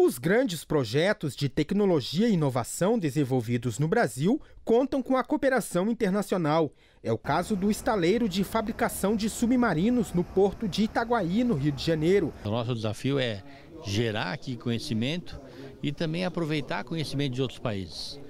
Os grandes projetos de tecnologia e inovação desenvolvidos no Brasil contam com a cooperação internacional. É o caso do estaleiro de fabricação de submarinos no porto de Itaguaí, no Rio de Janeiro. O nosso desafio é gerar aqui conhecimento e também aproveitar conhecimento de outros países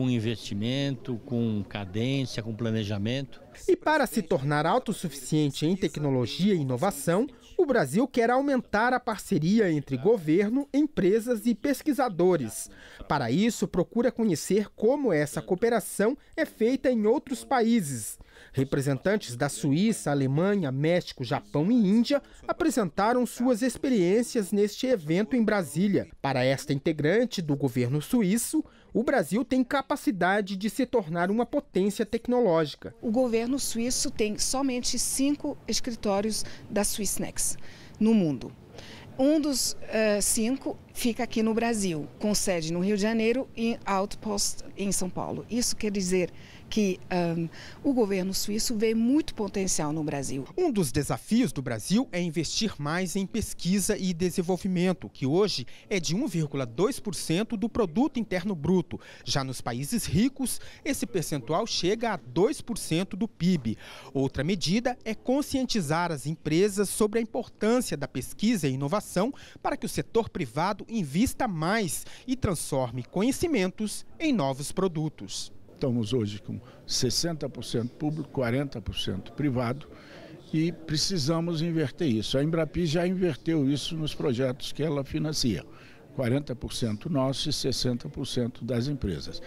com investimento, com cadência, com planejamento. E para se tornar autossuficiente em tecnologia e inovação, o Brasil quer aumentar a parceria entre governo, empresas e pesquisadores. Para isso, procura conhecer como essa cooperação é feita em outros países Representantes da Suíça, Alemanha, México, Japão e Índia apresentaram suas experiências neste evento em Brasília. Para esta integrante do governo suíço, o Brasil tem capacidade de se tornar uma potência tecnológica. O governo suíço tem somente cinco escritórios da Swissnex no mundo. Um dos uh, cinco fica aqui no Brasil, com sede no Rio de Janeiro e Outpost em São Paulo. Isso quer dizer que um, o governo suíço vê muito potencial no Brasil. Um dos desafios do Brasil é investir mais em pesquisa e desenvolvimento, que hoje é de 1,2% do produto interno bruto. Já nos países ricos, esse percentual chega a 2% do PIB. Outra medida é conscientizar as empresas sobre a importância da pesquisa e inovação para que o setor privado mercado invista mais e transforme conhecimentos em novos produtos. Estamos hoje com 60% público, 40% privado e precisamos inverter isso. A Embrapi já inverteu isso nos projetos que ela financia. 40% nosso e 60% das empresas.